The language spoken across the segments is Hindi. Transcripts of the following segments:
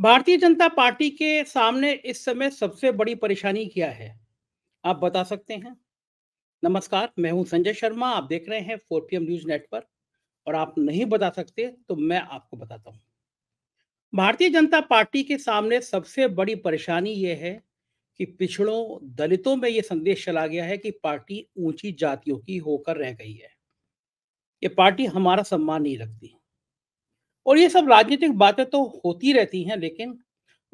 भारतीय जनता पार्टी के सामने इस समय सबसे बड़ी परेशानी क्या है आप बता सकते हैं नमस्कार मैं हूं संजय शर्मा आप देख रहे हैं फोर पी न्यूज नेटवर्क और आप नहीं बता सकते तो मैं आपको बताता हूं भारतीय जनता पार्टी के सामने सबसे बड़ी परेशानी यह है कि पिछड़ों दलितों में यह संदेश चला गया है कि पार्टी ऊंची जातियों की होकर रह गई है ये पार्टी हमारा सम्मान नहीं रखती और ये सब राजनीतिक बातें तो होती रहती हैं लेकिन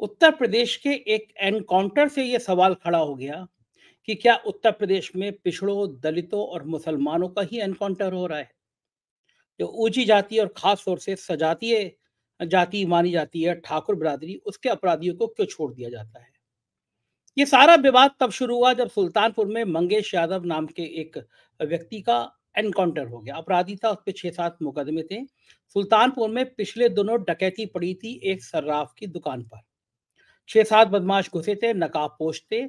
उत्तर प्रदेश के एक एनकाउंटर से ये सवाल खड़ा हो गया कि क्या उत्तर प्रदेश में पिछड़ों दलितों और मुसलमानों का ही एनकाउंटर हो रहा है जो ऊंची जाति और खास तौर से सजातीय जाति मानी जाती है ठाकुर बरादरी उसके अपराधियों को क्यों छोड़ दिया जाता है ये सारा विवाद तब शुरू हुआ जब सुल्तानपुर में मंगेश यादव नाम के एक व्यक्ति का एनकाउंटर हो गया अपराधी था उस पर छः सात मुकदमे थे सुल्तानपुर में पिछले दोनों डकैती पड़ी थी एक सर्राफ की दुकान पर छह सात बदमाश घुसे थे नकाब पोष थे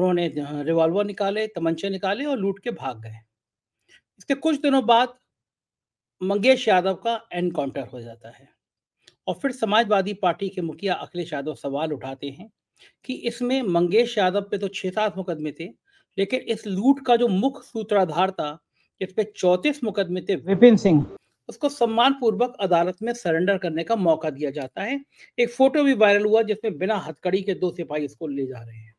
उन्होंने रिवॉल्वर निकाले तमंचे निकाले और लूट के भाग गए इसके कुछ दिनों बाद मंगेश यादव का एनकाउंटर हो जाता है और फिर समाजवादी पार्टी के मुखिया अखिलेश यादव सवाल उठाते हैं कि इसमें मंगेश यादव पे तो छह सात मुकदमे थे लेकिन इस लूट का जो मुख्य सूत्राधार था इसके चौतीस मुकदमे थे विपिन सिंह उसको सम्मान पूर्वक अदालत में सरेंडर करने का मौका दिया जाता है एक फोटो भी वायरल हुआ जिसमें बिना हथकड़ी के दो सिपाही इसको ले जा रहे हैं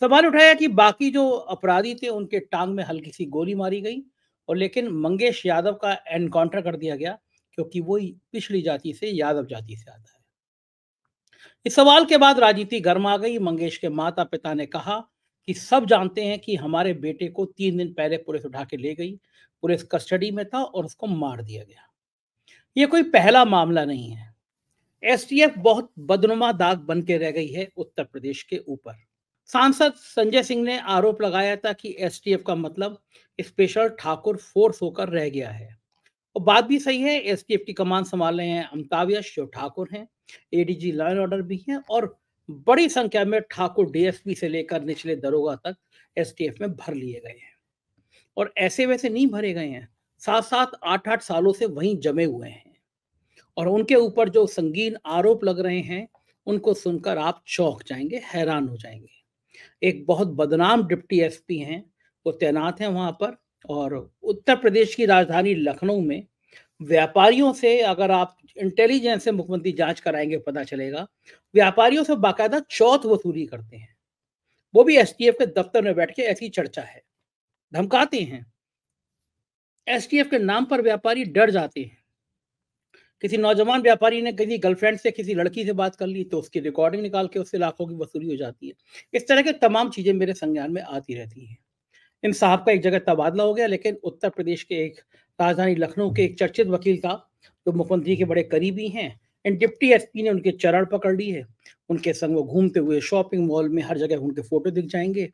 सवाल उठाया कि बाकी जो अपराधी थे उनके टांग में हल्की सी गोली मारी गई और लेकिन मंगेश यादव का एनकाउंटर कर दिया गया क्योंकि वो पिछली जाति से यादव जाति से आता है इस सवाल के बाद राजनीति गर्मा गई मंगेश के माता पिता ने कहा कि सब जानते हैं कि हमारे बेटे को तीन दिन पहले पुलिस उठा के ले गई पुलिस कस्टडी में था और उसको मार दिया गया ये कोई पहला मामला नहीं है एसटीएफ बहुत बदनुमा दाग बन के रह गई है उत्तर प्रदेश के ऊपर सांसद संजय सिंह ने आरोप लगाया था कि एसटीएफ का मतलब स्पेशल ठाकुर फोर्स होकर रह गया है और बात भी सही है एसटीएफ की कमान संभाल रहे हैं यश जो ठाकुर हैं एडीजी लॉ एंड ऑर्डर भी हैं और बड़ी संख्या में ठाकुर डीएसपी से लेकर निचले दरोगा तक एसटीएफ में भर लिए गए हैं और ऐसे वैसे नहीं भरे गए हैं साथ साथ आठ आठ सालों से वहीं जमे हुए हैं और उनके ऊपर जो संगीन आरोप लग रहे हैं उनको सुनकर आप चौंक जाएंगे हैरान हो जाएंगे एक बहुत बदनाम डिप्टी एसपी हैं वो तैनात हैं वहाँ पर और उत्तर प्रदेश की राजधानी लखनऊ में व्यापारियों से अगर आप इंटेलिजेंस से मुख्यमंत्री जांच कराएंगे पता चलेगा व्यापारियों से बाकायदा चौथ वसूली करते हैं वो भी एसटीएफ के दफ्तर में बैठ के ऐसी चर्चा है धमकाते हैं एसटीएफ के नाम पर व्यापारी डर जाते हैं किसी नौजवान व्यापारी ने किसी गर्लफ्रेंड से किसी लड़की से बात कर ली तो उसकी रिकॉर्डिंग निकाल के उससे लाखों की वसूली हो जाती है इस तरह के तमाम चीजें मेरे संज्ञान में आती रहती हैं इन साहब का एक जगह तबादला हो गया लेकिन उत्तर प्रदेश के एक राजधानी लखनऊ के एक चर्चित वकील का तो मुख्यमंत्री के बड़े करीबी हैं एंड डिप्टी एसपी ने उनके चरण पकड़ ली है उनके संग वो घूमते हुए शॉपिंग मॉल में हर जगह उनके फोटो दिख जाएंगे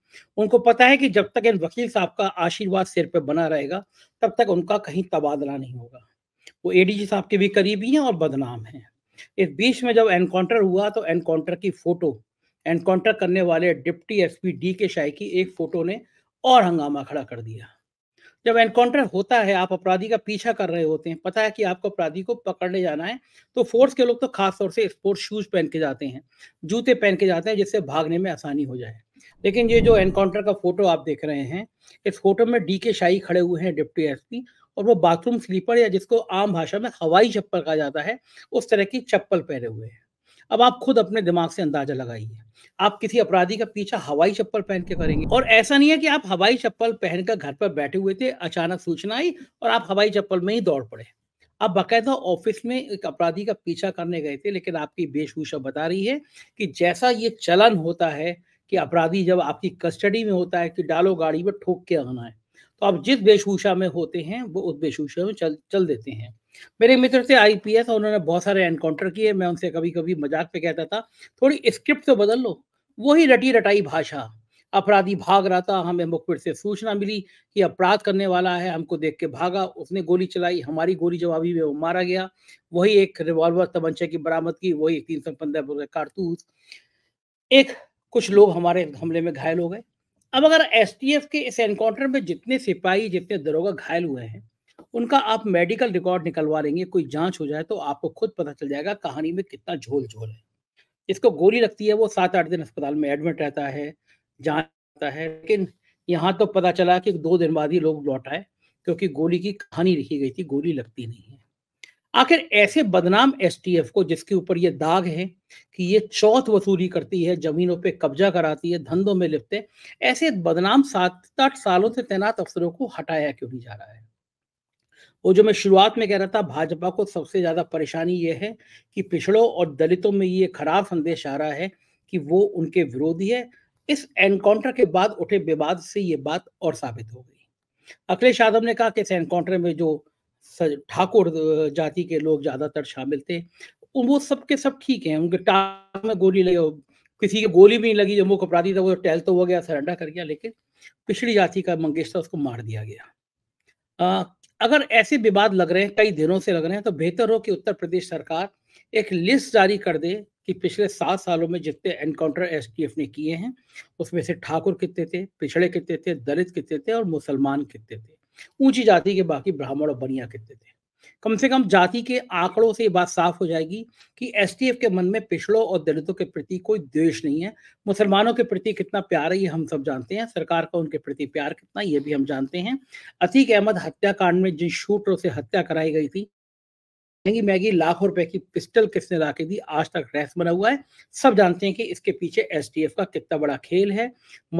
उनको पता है कि जब तक इन वकील साहब का आशीर्वाद सिर पर बना रहेगा तब तक उनका कहीं तबादला नहीं होगा वो एडीजी साहब के भी करीबी हैं और बदनाम हैं इस बीच में जब एनकाउंटर हुआ तो एनकाउंटर की फोटो एनकाउंटर करने वाले डिप्टी एसपी डी के शाही की एक फोटो ने और हंगामा खड़ा कर दिया जब एनकाउंटर होता है आप अपराधी का पीछा कर रहे होते हैं पता है कि आपको अपराधी को पकड़ने जाना है तो फोर्स के लोग तो खास तौर से स्पोर्ट्स शूज पहन के जाते हैं जूते पहन के जाते हैं जिससे भागने में आसानी हो जाए लेकिन ये जो एनकाउंटर का फोटो आप देख रहे हैं इस फोटो में डी के शाही खड़े हुए हैं डिप्टी एस और वो बाथरूम स्लीपर या जिसको आम भाषा में हवाई चप्पल कहा जाता है उस तरह की चप्पल पहने हुए हैं अब आप खुद अपने दिमाग से अंदाजा लगाइए आप किसी अपराधी का पीछा हवाई चप्पल पहन के करेंगे और ऐसा नहीं है कि आप हवाई चप्पल पहनकर घर पर बैठे हुए थे अचानक सूचना आई और आप हवाई चप्पल में ही दौड़ पड़े आप बाकायदा ऑफिस में एक अपराधी का पीछा करने गए थे लेकिन आपकी बेशभूषा बता रही है कि जैसा ये चलन होता है कि अपराधी जब आपकी कस्टडी में होता है कि डालो गाड़ी में ठोक के आना है तो आप जिस वेशभूषा में होते हैं वो उस वेशभूषा में चल चल देते हैं मेरे मित्र थे आईपीएस उन्होंने बहुत सारे एनकाउंटर किए मैं उनसे कभी कभी मजाक पे कहता था थोड़ी स्क्रिप्ट तो बदल लो वही रटी रटाई भाषा अपराधी भाग रहा था हमें मुखबिर से सूचना मिली कि अपराध करने वाला है हमको देख के भागा उसने गोली चलाई हमारी गोली जवाबी में वो मारा गया वही एक रिवॉल्वर तमंचे की बरामद की वही तीन सौ पंद्रह कारतूस एक कुछ लोग हमारे हमले में घायल हो गए अब अगर एसटीएफ के इस एनकाउंटर में जितने सिपाही जितने दरोगा घायल हुए हैं उनका आप मेडिकल रिकॉर्ड निकलवा लेंगे कोई जांच हो जाए तो आपको खुद पता चल जाएगा कहानी में कितना झोल झोल है इसको गोली लगती है वो सात आठ दिन अस्पताल में एडमिट रहता है जांच है लेकिन यहाँ तो पता चला कि दो दिन बाद ही लोग लौट आए क्योंकि गोली की कहानी लिखी गई थी गोली लगती नहीं है आखिर ऐसे बदनाम एसटीएफ को जिसके ऊपर ये दाग है कि ये चौथ वसूली करती है जमीनों पे कब्जा कराती है धंधों में लिपते ऐसे बदनाम सात आठ सालों से तैनात अफसरों को हटाया क्यों नहीं जा रहा है वो जो मैं शुरुआत में कह रहा था भाजपा को सबसे ज्यादा परेशानी ये है कि पिछड़ों और दलितों में ये खराब संदेश आ रहा है कि वो उनके विरोधी है इस एनकाउंटर के बाद उठे विवाद से ये बात और साबित हो गई अखिलेश यादव ने कहा कि इस एनकाउंटर में जो ठाकुर जाति के लोग ज्यादातर शामिल थे वो सबके सब ठीक है उनके टांग में गोली लगी किसी की गोली भी नहीं लगी जो मुख्य अपराधी था वो तो टहल तो हो गया सरेंडर कर गया लेकिन पिछड़ी जाति का मंगेश था उसको मार दिया गया आ, अगर ऐसे विवाद लग रहे हैं कई दिनों से लग रहे हैं तो बेहतर हो कि उत्तर प्रदेश सरकार एक लिस्ट जारी कर दे कि पिछले सात सालों में जितने एनकाउंटर एस ने किए हैं उसमें से ठाकुर कितने थे पिछड़े कितने थे दलित कितने थे और मुसलमान कितने थे ऊंची जाति के बाकी ब्राह्मण और बनिया कितने थे कम से कम जाति के आंकड़ों से ये बात साफ हो जाएगी कि एस के मन में पिछड़ों और दलितों के प्रति कोई द्वेष नहीं है मुसलमानों के प्रति कितना प्यार है ये हम सब जानते हैं सरकार का उनके प्रति प्यार कितना ये भी हम जानते हैं अतीक अहमद हत्याकांड में जिन शूटरों से हत्या कराई गई थी કેમેગી લાખ રૂપિયા કી પિસ્તલ کسને લાકે દી આજ તક રેસ મરા હુઆ હે سب જાનતે હે કે ઇસકે પીછે एसटीएफ કા કિતના બડા ખેલ હે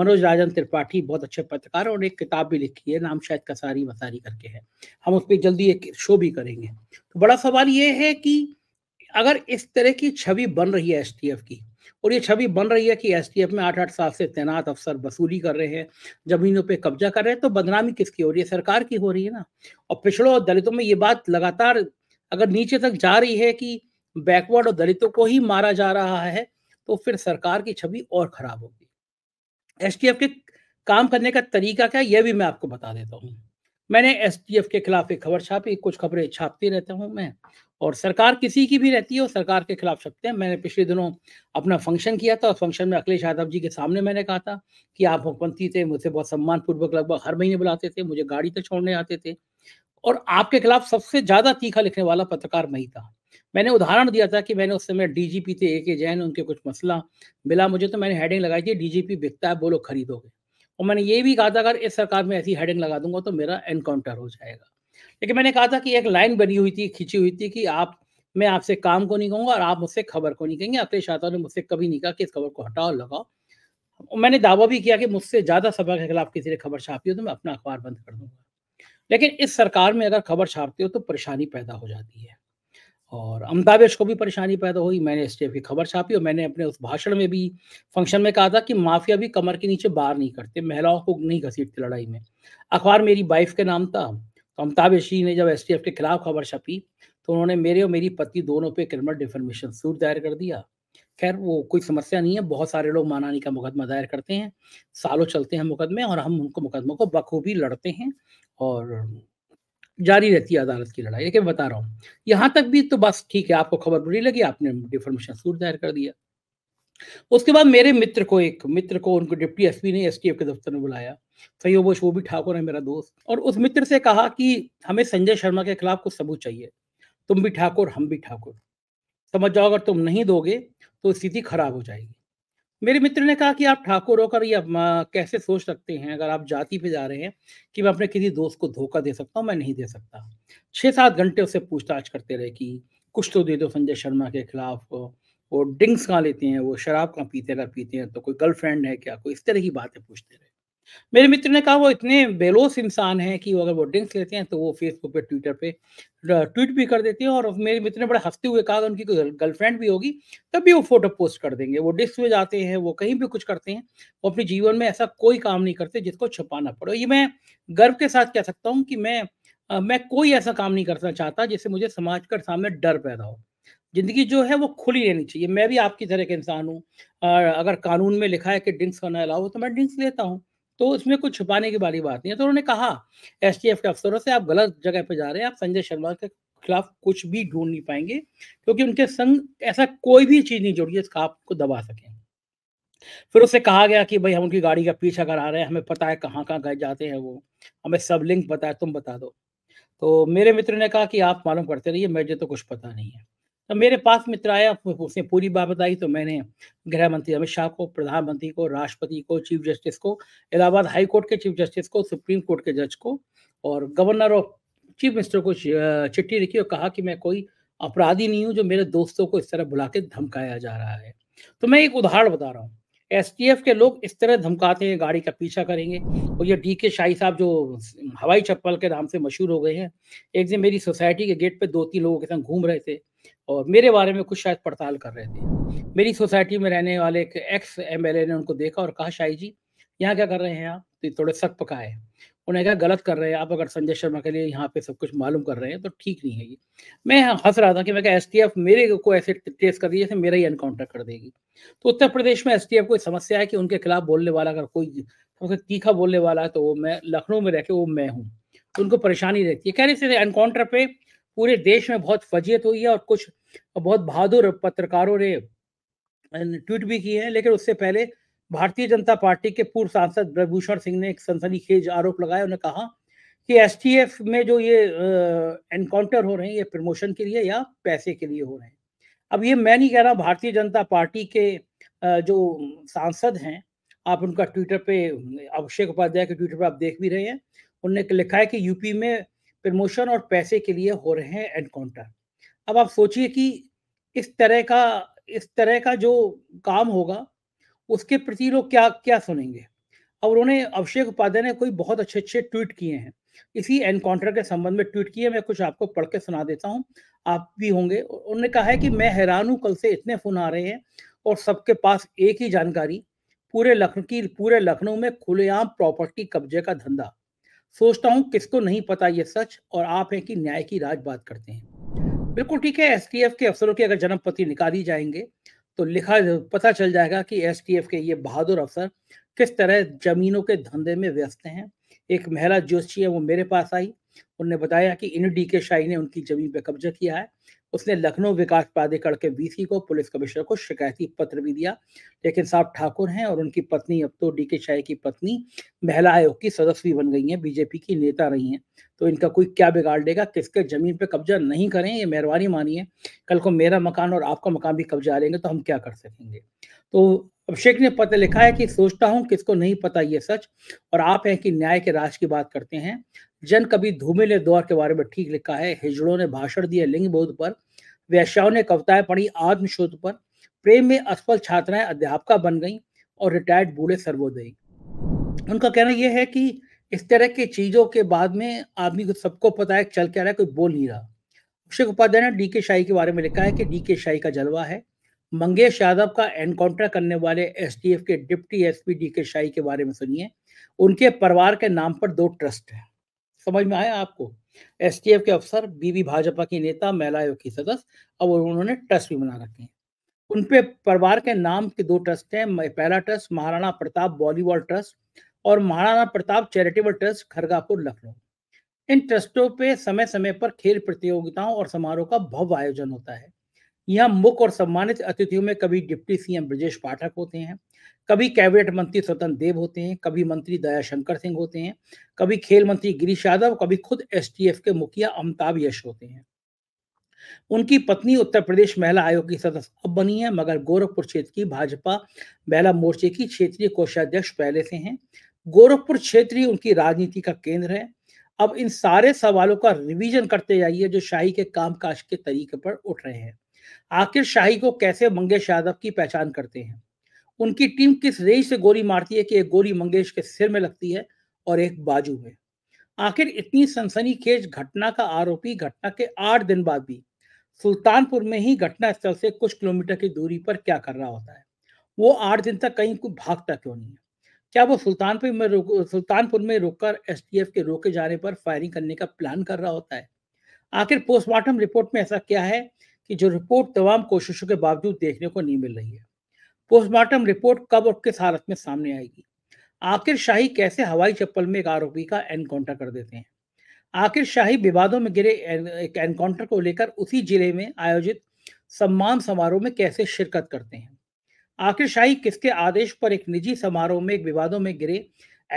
મનોજ રાજન ત્રિપાઠી બહોત ache પત્રકાર હોને કિતાબ ભી લખી હે નામ શાયદ કસારી-વસારી करके है हम ઉસપે જલ્દી એક શો ભી કરેંગે તો બડા સવાલ યે હે કે અગર ઇસ તરહ કી છબી બન રહી હે एसटीएफ કી ઓર યે છબી બન રહી હે કે एसटीएफ મે 8-8 સાથ સે સિનહત अफसर वसुલી કર રહે હે જમીનો પે કબજા કર રહે હે તો બદનામી કિસકી હો રહી હે સરકાર કી હો રહી હે ના ઓર પિછળો ઓર દલિતો મે યે બાત લગાતાર अगर नीचे तक जा रही है कि बैकवर्ड और दलितों को ही मारा जा रहा है तो फिर सरकार की छवि और खराब होगी एस के काम करने का तरीका क्या यह भी मैं आपको बता देता हूँ मैंने एस के खिलाफ एक खबर छापी कुछ खबरें छापती रहता हूँ मैं और सरकार किसी की भी रहती है और सरकार के खिलाफ छपते हैं मैंने पिछले दिनों अपना फंक्शन किया था और फंक्शन में अखिलेश यादव जी के सामने मैंने कहा था कि आप मुख्यमंत्री थे मुझसे बहुत सम्मानपूर्वक लगभग हर महीने बुलाते थे मुझे गाड़ी तक तो छोड़ने आते थे और आपके खिलाफ सबसे ज्यादा तीखा लिखने वाला पत्रकार मैं ही था मैंने उदाहरण दिया था कि मैंने उस समय डीजीपी थे ए के जैन उनके कुछ मसला मिला मुझे तो मैंने हेडिंग लगाई थी डीजीपी बिकता है बोलो खरीदोगे और मैंने ये भी कहा था अगर इस सरकार में ऐसी हेडिंग लगा दूंगा तो मेरा एनकाउंटर हो जाएगा लेकिन मैंने कहा था कि एक लाइन बनी हुई थी खींची हुई थी कि आप मैं आपसे काम को नहीं कहूंगा और आप मुझसे खबर को नहीं कहेंगे अखिलेश यादव ने मुझसे कभी नहीं कहा कि इस खबर को हटाओ लगाओ मैंने दावा भी किया कि मुझसे ज़्यादा सभा के खिलाफ किसी ने खबर छापी हो तो मैं अपना अखबार बंद कर दूंगा लेकिन इस सरकार में अगर खबर छापते हो तो परेशानी पैदा हो जाती है और अमतावेश को भी परेशानी पैदा हुई मैंने इस की खबर छापी और मैंने अपने उस भाषण में भी फंक्शन में कहा था कि माफिया भी कमर के नीचे बाहर नहीं करते महिलाओं को नहीं घसीटते लड़ाई में अखबार मेरी वाइफ के नाम था तो अमतावेशी ने जब एस के खिलाफ खबर छपी तो उन्होंने मेरे और मेरी पति दोनों पे क्रिमिनल डिफर्मेशन सूट दायर कर दिया खैर वो कोई समस्या नहीं है बहुत सारे लोग मानानी का मुकदमा दायर करते हैं सालों चलते हैं मुकदमे और हम उनको मुकदमों को बखूबी लड़ते हैं और जारी रहती है अदालत की लड़ाई लेकिन बता रहा हूँ यहाँ तक भी तो बस ठीक है आपको खबर बुरी लगी आपने डिफॉर्मेशन सूट दायर कर दिया उसके बाद मेरे मित्र को एक मित्र को उनको डिप्टी एसपी ने एस के दफ्तर में बुलाया संयोगवश वो भी ठाकुर है मेरा दोस्त और उस मित्र से कहा कि हमें संजय शर्मा के खिलाफ कुछ सबूत चाहिए तुम भी ठाकुर हम भी ठाकुर समझ जाओ अगर तुम नहीं दोगे तो स्थिति खराब हो जाएगी मेरे मित्र ने कहा कि आप ठाकुर होकर ये कैसे सोच सकते हैं अगर आप जाति पे जा रहे हैं कि मैं अपने किसी दोस्त को धोखा दे सकता हूँ मैं नहीं दे सकता छः सात घंटे उससे पूछताछ करते रहे कि कुछ तो दे दो संजय शर्मा के खिलाफ वो ड्रिंक्स कहाँ लेते हैं वो शराब कहाँ पीते अगर पीते हैं तो कोई गर्लफ्रेंड है क्या कोई इस तरह की बातें पूछते रहे मेरे मित्र ने कहा वो इतने बेलोस इंसान हैं कि वो अगर वो ड्रिंक्स लेते हैं तो वो फेसबुक पे ट्विटर पे ट्वीट भी कर देते हैं और मेरे मित्र ने बड़े हंसते हुए कहा उनकी कोई गर्लफ्रेंड भी होगी तब भी वो फोटो पोस्ट कर देंगे वो डिस्क में जाते हैं वो कहीं भी कुछ करते हैं वो अपने जीवन में ऐसा कोई काम नहीं करते जिसको छुपाना पड़े ये मैं गर्व के साथ कह सकता हूँ कि मैं मैं कोई ऐसा काम नहीं करना चाहता जिससे मुझे समाज के सामने डर पैदा हो जिंदगी जो है वो खुली रहनी चाहिए मैं भी आपकी तरह का इंसान हूँ अगर कानून में लिखा है कि ड्रिंक्स करना अलाउ तो मैं ड्रिंक्स लेता हूँ तो इसमें कुछ छुपाने की बड़ी बात नहीं है तो उन्होंने कहा एस के अफसरों से आप गलत जगह पर जा रहे हैं आप संजय शर्मा के खिलाफ कुछ भी ढूंढ नहीं पाएंगे क्योंकि उनके संग ऐसा कोई भी चीज नहीं जुड़ी जिसका आपको दबा सकें फिर उससे कहा गया कि भाई हम उनकी गाड़ी का पीछा करा रहे हैं हमें पता है कहाँ कहाँ गए जाते हैं वो हमें सब लिंक पता है तुम बता दो तो मेरे मित्र ने कहा कि आप मालूम करते रहिए मुझे तो कुछ पता नहीं है तो मेरे पास मित्र आया उसने पूरी बात बताई तो मैंने गृह मंत्री अमित शाह को प्रधानमंत्री को राष्ट्रपति को चीफ जस्टिस को इलाहाबाद हाई कोर्ट के चीफ जस्टिस को सुप्रीम कोर्ट के जज को और गवर्नर ऑफ चीफ मिनिस्टर को चिट्ठी लिखी और कहा कि मैं कोई अपराधी नहीं हूँ जो मेरे दोस्तों को इस तरह बुला के धमकाया जा रहा है तो मैं एक उदाहरण बता रहा हूँ एसटीएफ के लोग इस तरह धमकाते हैं गाड़ी का पीछा करेंगे और ये डी के शाही साहब जो हवाई चप्पल के नाम से मशहूर हो गए हैं एक दिन मेरी सोसाइटी के गेट पे दो तीन लोगों के संग घूम रहे थे और मेरे बारे में कुछ शायद पड़ताल कर रहे थे मेरी सोसाइटी में रहने वाले एक एक्स एम ने उनको देखा और कहा शाही जी यहाँ क्या कर रहे हैं आप तो थोड़े सक पकाए उन्हें कहा गलत कर रहे हैं आप अगर संजय शर्मा के लिए यहाँ पे सब कुछ मालूम कर रहे हैं तो ठीक नहीं है ये मैं हंस रहा था कि मैं क्या एस मेरे को ऐसे ट्रेस कर दी जैसे मेरा ही एनकाउंटर कर देगी तो उत्तर प्रदेश में एस कोई समस्या है कि उनके खिलाफ बोलने वाला अगर कोई सबसे तीखा बोलने वाला है तो वो मैं लखनऊ में रहकर वो मैं हूँ तो उनको परेशानी रहती है कह रहे थे एनकाउंटर पे पूरे देश में बहुत फजीयत हुई है और कुछ बहुत बहादुर पत्रकारों ने ट्वीट भी किए हैं लेकिन उससे पहले भारतीय जनता पार्टी के पूर्व सांसद ब्रभूषण सिंह ने एक सनसनीखेज आरोप लगाया उन्होंने कहा कि एसटीएफ में जो ये एनकाउंटर हो रहे हैं ये प्रमोशन के लिए या पैसे के लिए हो रहे हैं अब ये मैं नहीं कह रहा भारतीय जनता पार्टी के जो सांसद हैं आप उनका ट्विटर पे अभिषेक उपाध्याय के ट्विटर पे आप देख भी रहे हैं उनने लिखा है कि यूपी में प्रमोशन और पैसे के लिए हो रहे हैं एनकाउंटर अब आप सोचिए कि इस तरह का इस तरह का जो काम होगा उसके प्रति लोग क्या क्या सुनेंगे अब उन्होंने अभिषेक उपाध्याय ने कोई बहुत अच्छे अच्छे ट्वीट किए हैं इसी एनकाउंटर के संबंध में ट्वीट किए मैं कुछ आपको पढ़ के सुना देता हूँ आप भी होंगे उन्होंने कहा है कि मैं हैरान हूँ कल से इतने फोन आ रहे हैं और सबके पास एक ही जानकारी पूरे लखनऊ की पूरे लखनऊ में खुलेआम प्रॉपर्टी कब्जे का धंधा सोचता हूँ किसको नहीं पता ये सच और आप हैं कि न्याय की राज बात करते हैं बिल्कुल ठीक है एस के अफसरों के अगर जन्मपति निकाली जाएंगे तो लिखा पता चल जाएगा कि एस के ये बहादुर अफसर किस तरह जमीनों के धंधे में व्यस्त हैं एक महिला जोशी है वो मेरे पास आई उनने बताया कि इन डी के शाही ने उनकी जमीन पर कब्जा किया है उसने लखनऊ विकास प्राधिकरण के वीसी को पुलिस कमिश्नर को शिकायती पत्र भी दिया लेकिन साहब ठाकुर हैं और उनकी पत्नी अब तो डी के शाह की पत्नी महिला आयोग की सदस्य भी बन गई हैं बीजेपी की नेता रही हैं तो इनका कोई क्या बिगाड़ देगा किसके जमीन पे कब्जा नहीं करें ये मेहरबानी मानिए कल को मेरा मकान और आपका मकान भी कब्जा लेंगे तो हम क्या कर सकेंगे तो अभिषेक ने पत्र लिखा है कि सोचता हूं किसको नहीं पता ये सच और आप हैं कि न्याय के राज की बात करते हैं जन कभी धूमिले द्वार के बारे में ठीक लिखा है हिजड़ों ने भाषण दिया लिंग बोध पर वैश्याओं ने कविताएं पढ़ी आत्मशोध पर प्रेम में असफल छात्राएं अध्यापका बन गईं और रिटायर्ड बूढ़े सर्वोदय उनका कहना यह है कि इस तरह की चीजों के बाद में आदमी को सबको पता है चल क्या रहा है कोई बोल नहीं रहा अभिषेक उपाध्याय ने डी के शाही के बारे में लिखा है कि डी के शाही का जलवा है मंगेश यादव का एनकाउंटर करने वाले एस के डिप्टी एसपी डी के शाही के बारे में सुनिए उनके परिवार के नाम पर दो ट्रस्ट है समझ में आया आपको एस के अफसर बीबी भाजपा की नेता महिला आयोग की सदस्य अब उन्होंने ट्रस्ट भी बना रखे हैं उनपे परिवार के नाम के दो ट्रस्ट हैं पहला trust Maharana Pratap volleyball trust और महाराणा प्रताप चैरिटेबल ट्रस्ट खरगापुर लखनऊ इन ट्रस्टों पे समय समय पर खेल प्रतियोगिताओं और समारोह का भव्य आयोजन होता है यहाँ मुख्य और सम्मानित अतिथियों में कभी डिप्टी सीएम ब्रजेश पाठक होते हैं कभी कैबिनेट मंत्री स्वतंत्र देव होते हैं कभी मंत्री दयाशंकर सिंह होते हैं कभी खेल मंत्री गिरीश यादव कभी खुद एस के मुखिया अमिताभ यश होते हैं उनकी पत्नी उत्तर प्रदेश महिला आयोग की सदस्य अब बनी है मगर गोरखपुर क्षेत्र की भाजपा महिला मोर्चे की क्षेत्रीय कोषाध्यक्ष पहले से हैं गोरखपुर क्षेत्र ही उनकी राजनीति का केंद्र है अब इन सारे सवालों का रिवीजन करते जाइए जो शाही के कामकाज के तरीके पर उठ रहे हैं आखिर शाही को कैसे मंगेश यादव की पहचान करते हैं उनकी टीम किस रेज से गोली मारती है कि एक गोली मंगेश के सिर में लगती है और एक बाजू में आखिर इतनी सनसनीखेज घटना का आरोपी घटना के आठ दिन बाद भी सुल्तानपुर में ही घटनास्थल से कुछ किलोमीटर की दूरी पर क्या कर रहा होता है वो आठ दिन तक कहीं को भागता क्यों नहीं है क्या वो सुल्तानपुर में सुल्तानपुर में रोककर एसटीएफ के रोके जाने पर फायरिंग करने का प्लान कर रहा होता है आखिर पोस्टमार्टम रिपोर्ट में ऐसा क्या है कि जो रिपोर्ट तमाम कोशिशों के बावजूद देखने को नहीं मिल रही है पोस्टमार्टम रिपोर्ट कब और किस हालत में सामने आएगी आखिर शाही कैसे हवाई चप्पल में एक आरोपी का एनकाउंटर कर देते हैं आखिर शाही विवादों में गिरे एक एनकाउंटर को लेकर उसी जिले में आयोजित सम्मान समारोह में कैसे शिरकत करते हैं आखिर शाही किसके आदेश पर एक निजी समारोह में एक विवादों में गिरे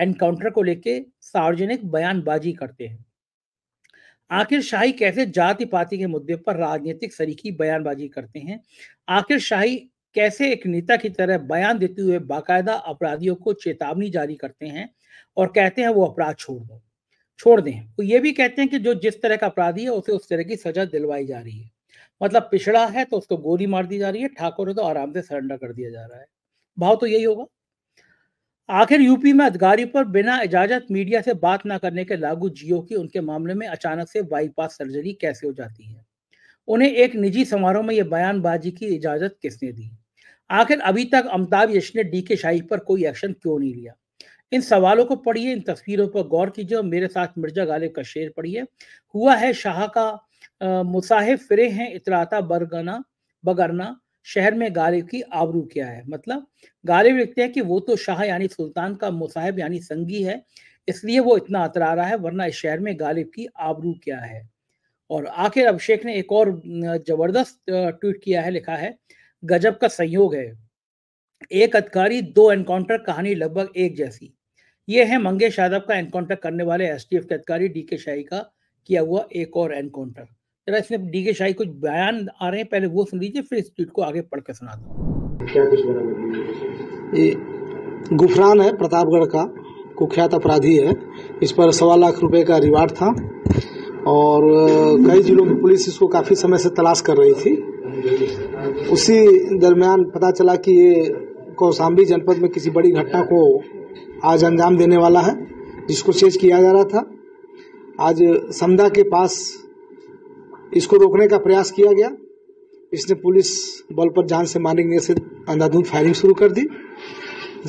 एनकाउंटर को लेकर सार्वजनिक बयानबाजी करते हैं आखिर शाही कैसे जाति पाति के मुद्दे पर राजनीतिक सरीकी बयानबाजी करते हैं आखिर शाही कैसे एक नेता की तरह बयान देते हुए बाकायदा अपराधियों को चेतावनी जारी करते हैं और कहते हैं वो अपराध छोड़ दो छोड़ दें वो ये भी कहते हैं कि जो जिस तरह का अपराधी है उसे उस तरह की सजा दिलवाई जा रही है मतलब पिछड़ा है तो उसको गोली मार दी जा रही है ठाकुर है तो आराम से सरेंडर कर दिया जा रहा है भाव तो यही होगा आखिर यूपी में अधिकारी पर बिना इजाजत मीडिया से बात ना करने के लागू जियो की उनके मामले में अचानक से बाईपास सर्जरी कैसे हो जाती है उन्हें एक निजी समारोह में यह बयानबाजी की इजाजत किसने दी आखिर अभी तक अमिताभ यश ने डी के शाही पर कोई एक्शन क्यों नहीं लिया इन सवालों को पढ़िए इन तस्वीरों पर गौर कीजिए और मेरे साथ मिर्जा गालिब का शेर पढ़िए हुआ है शाह का मुसाहिब फिरे हैं इतराता बरगना बगरना शहर में गालिब की आबरू क्या है मतलब गालिब लिखते हैं कि वो तो शाह यानी सुल्तान का मुसाहिब यानी संगी है इसलिए वो इतना अतरा रहा है वरना इस शहर में गालिब की आबरू क्या है और आखिर अभिषेक ने एक और जबरदस्त ट्वीट किया है लिखा है गजब का संयोग है एक अधिकारी दो एनकाउंटर कहानी लगभग एक जैसी यह है मंगेश यादव का एनकाउंटर करने वाले एसटीएफ के अधिकारी डी के शाही का किया हुआ एक और एनकाउंटर जरा इसमें डी के शाही कुछ बयान आ रहे हैं पहले वो सुन लीजिए फिर इस ट्वीट को आगे पढ़ के सुना दो गुफरान है प्रतापगढ़ का कुख्यात अपराधी है इस पर सवा लाख रुपए का रिवार्ड था और कई जिलों की पुलिस इसको काफी समय से तलाश कर रही थी उसी दरमियान पता चला कि ये कौशाम्बी जनपद में किसी बड़ी घटना को आज अंजाम देने वाला है जिसको चेज किया जा रहा था आज समदा के पास इसको रोकने का प्रयास किया गया इसने पुलिस बल पर जान से मारने से अंधाधुंध फायरिंग शुरू कर दी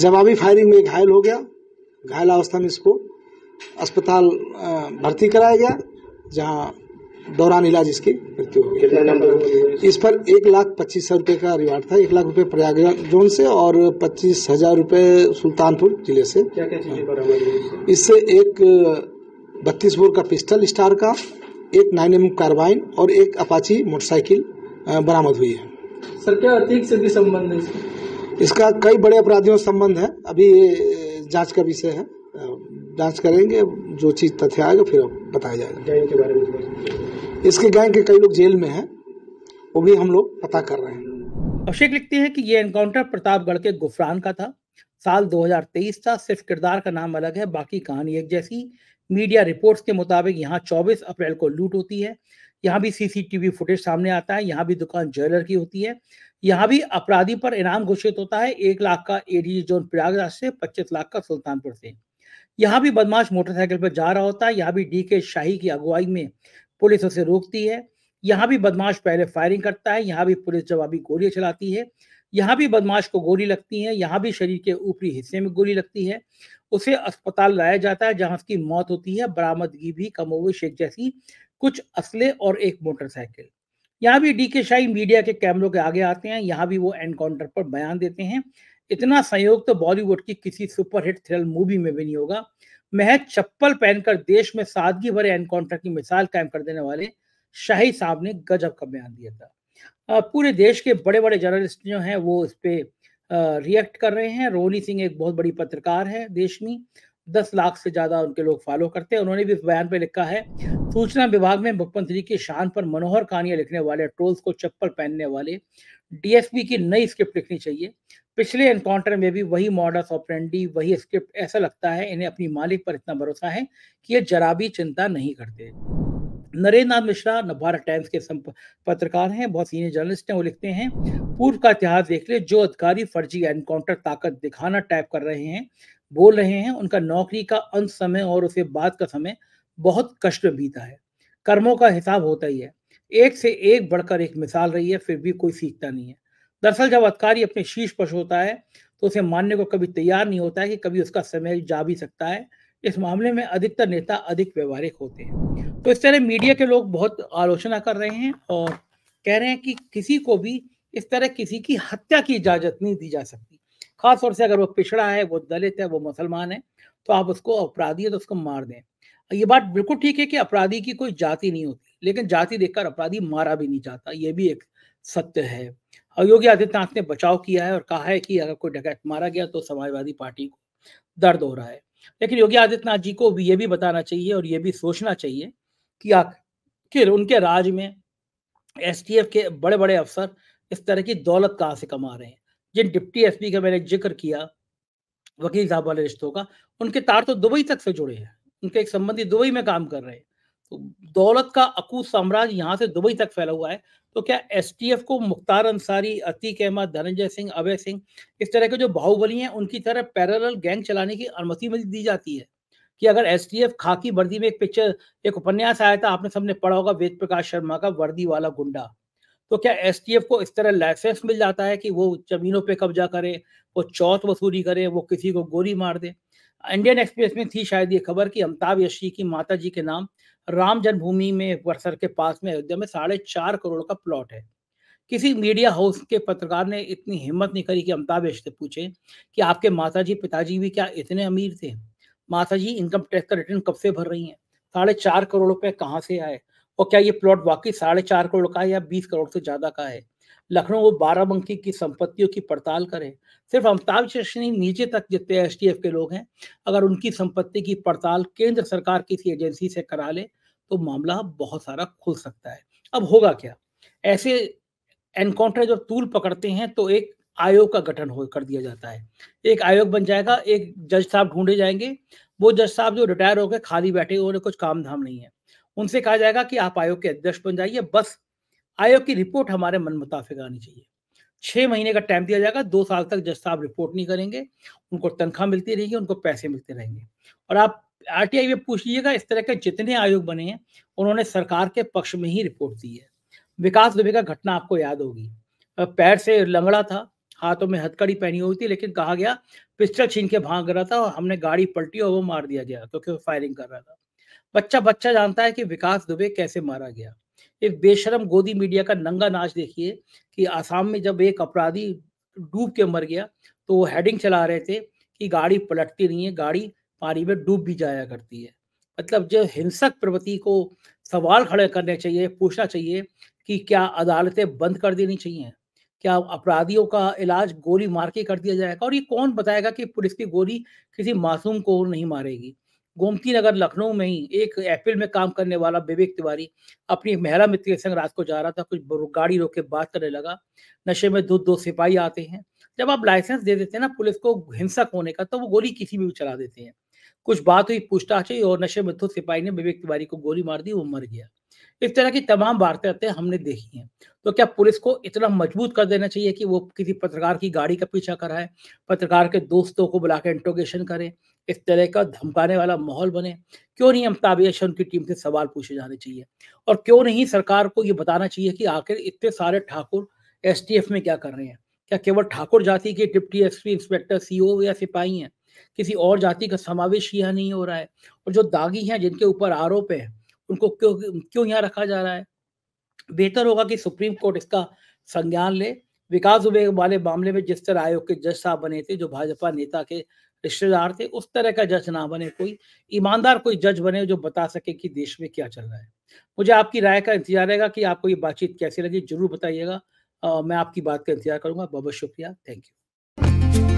जवाबी फायरिंग में घायल हो गया घायल अवस्था में इसको अस्पताल भर्ती कराया गया जहाँ दौरान इलाज इसकी मृत्यु हो गई इस पर एक लाख पच्चीस हजार रूपये का रिवार्ड था एक लाख रूपये प्रयागराज जोन से और पच्चीस हजार रूपये सुल्तानपुर जिले से इससे एक बत्तीस बोर का पिस्टल स्टार का एक नाइन एम कार्बाइन और एक अपाची मोटरसाइकिल बरामद हुई है सर क्या अतीक से भी संबंध है इसका कई बड़े अपराधियों संबंध है अभी जांच का विषय है जांच करेंगे जो चीज तथ्य आएगा फिर बताया जाएगा के बारे में इसके गैंग के कई लोग जेल में हैं वो भी हम लोग पता कर रहे हैं अभिषेक लिखते हैं कि ये एनकाउंटर प्रतापगढ़ के गुफरान का था साल 2023 था सिर्फ किरदार का नाम अलग है बाकी कहानी एक जैसी मीडिया रिपोर्ट्स के मुताबिक यहाँ 24 अप्रैल को लूट होती है यहाँ भी सीसीटीवी फुटेज सामने आता है यहाँ भी दुकान ज्वेलर की होती है यहाँ भी अपराधी पर इनाम घोषित होता है एक लाख का एडीजी जोन प्रयागराज से पच्चीस लाख का सुल्तानपुर से यहाँ भी बदमाश मोटरसाइकिल पर जा रहा होता है यहाँ भी डी के शाही की अगुवाई में पुलिस उसे रोकती है यहाँ भी बदमाश पहले फायरिंग करता है यहाँ भी पुलिस जवाबी गोलियां चलाती है यहाँ भी बदमाश को गोली लगती है यहाँ भी शरीर के ऊपरी हिस्से में गोली लगती है उसे अस्पताल लाया जाता है जहां उसकी मौत होती है बरामदगी भी कमोवे शेख जैसी कुछ असले और एक मोटरसाइकिल यहाँ भी डी के शाही मीडिया के कैमरों के आगे आते हैं यहाँ भी वो एनकाउंटर पर बयान देते हैं इतना संयोग तो बॉलीवुड की किसी सुपरहिट थ्रिल मूवी में भी नहीं होगा महज चप्पल पहनकर देश में सादगी भरे एनकाउंटर की मिसाल कायम कर देने वाले शाही साहब ने गजब का बयान दिया था पूरे देश के बड़े बड़े जर्नलिस्ट जो हैं वो इस पे रिएक्ट कर रहे हैं रोहनी सिंह एक बहुत बड़ी पत्रकार है देश में दस लाख से ज्यादा उनके लोग फॉलो करते हैं उन्होंने भी इस बयान पे लिखा है सूचना विभाग में मुख्यमंत्री की शान पर मनोहर कहानियां लिखने वाले ट्रोल्स को चप्पल पहनने वाले डीएसपी की नई स्क्रिप्ट लिखनी चाहिए पिछले एनकाउंटर में भी वही मॉडल ऑपरेंडी वही स्क्रिप्ट ऐसा लगता है इन्हें अपनी मालिक पर इतना भरोसा है कि ये जरा भी चिंता नहीं करते नरेंद्र नाथ मिश्रा भारत टाइम्स के पत्रकार हैं बहुत सीनियर जर्नलिस्ट हैं वो लिखते हैं पूर्व का इतिहास देख ले जो अधिकारी फर्जी एनकाउंटर ताकत दिखाना टाइप कर रहे हैं बोल रहे हैं उनका नौकरी का अंत समय और उसे बाद का समय बहुत कष्ट में बीता है कर्मों का हिसाब होता ही है एक से एक बढ़कर एक मिसाल रही है फिर भी कोई सीखता नहीं है दरअसल जब अधिकारी अपने शीश पर होता है तो उसे मानने को कभी तैयार नहीं होता है कि कभी उसका समय जा भी सकता है इस मामले में अधिकतर नेता अधिक व्यवहारिक होते हैं तो इस तरह मीडिया के लोग बहुत आलोचना कर रहे हैं और कह रहे हैं कि किसी को भी इस तरह किसी की हत्या की इजाजत नहीं दी जा सकती खासतौर से अगर वो पिछड़ा है वो दलित है वो मुसलमान है तो आप उसको अपराधी है तो उसको मार दें ये बात बिल्कुल ठीक है कि अपराधी की कोई जाति नहीं होती लेकिन जाति देखकर अपराधी मारा भी नहीं जाता ये भी एक सत्य है और योगी आदित्यनाथ ने बचाव किया है और कहा है कि अगर कोई डकैत मारा गया तो समाजवादी पार्टी को दर्द हो रहा है लेकिन योगी आदित्यनाथ जी को भी ये भी बताना चाहिए और ये भी सोचना चाहिए कि आखिर उनके राज में एस के बड़े बड़े अफसर इस तरह की दौलत कहाँ से कमा रहे हैं जिन डिप्टी एस का मैंने जिक्र किया वकील साहब वाले रिश्तों का उनके तार तो दुबई तक से जुड़े हैं उनके एक संबंधी दुबई में काम कर रहे हैं तो दौलत का अकूत साम्राज्य यहाँ से दुबई तक फैला हुआ है तो क्या एस को मुख्तार अंसारी अतीक अहमद धनंजय सिंह अभय सिंह इस तरह के जो बाहुबली हैं उनकी तरह पैरल गैंग चलाने की अनुमति दी जाती है कि अगर एस खाकी वर्दी में एक पिक्चर एक उपन्यास आया था आपने सबने पढ़ा होगा वेद प्रकाश शर्मा का वर्दी वाला गुंडा तो क्या एस को इस तरह लाइसेंस मिल जाता है कि वो जमीनों पे कब्जा करे वो चौथ वसूली करे वो किसी को गोली मार दे इंडियन एक्सप्रेस में थी शायद ये खबर कि अमिताभ यशी की माता जी के नाम राम जन्मभूमि में वर्सर के पास में अयोध्या में साढ़े चार करोड़ का प्लॉट है किसी मीडिया हाउस के पत्रकार ने इतनी हिम्मत नहीं करी कि अमिताभ यश से पूछे कि आपके माता जी पिताजी भी क्या इतने अमीर थे माता जी इनकम टैक्स का रिटर्न कब से भर रही हैं साढ़े चार करोड़ रुपए कहाँ से आए और क्या ये प्लॉट वाकई साढ़े चार करोड़ का है या बीस करोड़ से ज्यादा का है लखनऊ बाराबंकी की संपत्तियों की पड़ताल करें सिर्फ अमिताभ चश्नी नीचे तक जितने एस के लोग हैं अगर उनकी संपत्ति की पड़ताल केंद्र सरकार किसी एजेंसी से करा ले तो मामला बहुत सारा खुल सकता है अब होगा क्या ऐसे एनकाउंटर जब तूल पकड़ते हैं तो एक आयोग का गठन हो कर दिया जाता है एक आयोग बन जाएगा एक जज साहब ढूंढे जाएंगे वो जज साहब जो रिटायर होकर खाली बैठे उन्हें कुछ काम धाम नहीं है उनसे कहा जाएगा कि आप आयोग के अध्यक्ष बन जाइए बस आयोग की रिपोर्ट हमारे मन मुताबिक आनी चाहिए छह महीने का टाइम दिया जाएगा दो साल तक जज साहब रिपोर्ट नहीं करेंगे उनको तनख्वाह मिलती रहेगी उनको पैसे मिलते रहेंगे और आप आर आई में पूछ लीजिएगा इस तरह के जितने आयोग बने हैं उन्होंने सरकार के पक्ष में ही रिपोर्ट दी है विकास दुबे का घटना आपको याद होगी पैर से लंगड़ा था हाथों में हथकड़ी पहनी हुई थी लेकिन कहा गया पिस्टल छीन के भाग रहा था और हमने गाड़ी पलटी और वो मार दिया गया क्योंकि वो फायरिंग कर रहा था बच्चा बच्चा जानता है कि विकास दुबे कैसे मारा गया एक बेशरम गोदी मीडिया का नंगा नाच देखिए कि आसाम में जब एक अपराधी डूब के मर गया तो वो हेडिंग चला रहे थे कि गाड़ी पलटती नहीं है गाड़ी पानी में डूब भी जाया करती है मतलब जो हिंसक प्रवृत्ति को सवाल खड़े करने चाहिए पूछना चाहिए कि क्या अदालतें बंद कर देनी चाहिए क्या अपराधियों का इलाज गोली मार के कर दिया जाएगा और ये कौन बताएगा कि पुलिस की गोली किसी मासूम को नहीं मारेगी गोमती नगर लखनऊ में ही एक एप्पल में काम करने वाला विवेक तिवारी अपनी महिला मित्र के संग रात को जा रहा था कुछ गाड़ी रोक के बात करने लगा नशे में दो दो सिपाही आते हैं जब आप लाइसेंस दे देते हैं ना पुलिस को हिंसक होने का तो वो गोली किसी भी चला देते हैं कुछ बात हुई पूछताछ हुई और नशे में दो सिपाही ने विवेक तिवारी को गोली मार दी वो मर गया इस तरह की तमाम वारदातें हमने देखी हैं तो क्या पुलिस को इतना मजबूत कर देना चाहिए कि वो किसी पत्रकार की गाड़ी का पीछा कराए पत्रकार के दोस्तों को बुला के इंट्रोगेशन करे इस तरह का धमकाने वाला माहौल बने क्यों नहीं अमिताभ बच्चन की टीम से सवाल पूछे जाने चाहिए और क्यों नहीं सरकार को ये बताना चाहिए कि आखिर इतने सारे ठाकुर एस में क्या कर रहे हैं क्या केवल ठाकुर जाति के डिप्टी एस इंस्पेक्टर सी या सिपाही हैं किसी और जाति का समावेश यहाँ नहीं हो रहा है और जो दागी हैं जिनके ऊपर आरोप है उनको क्यों क्यों यहाँ रखा जा रहा है बेहतर होगा कि सुप्रीम कोर्ट इसका संज्ञान ले विकास दुबे वाले मामले में जिस तरह आयोग के जज साहब बने थे जो भाजपा नेता के रिश्तेदार थे उस तरह का जज ना बने कोई ईमानदार कोई जज बने जो बता सके कि देश में क्या चल रहा है मुझे आपकी राय का इंतजार रहेगा कि आपको ये बातचीत कैसी लगी जरूर बताइएगा मैं आपकी बात का इंतजार करूंगा बहुत बहुत शुक्रिया थैंक यू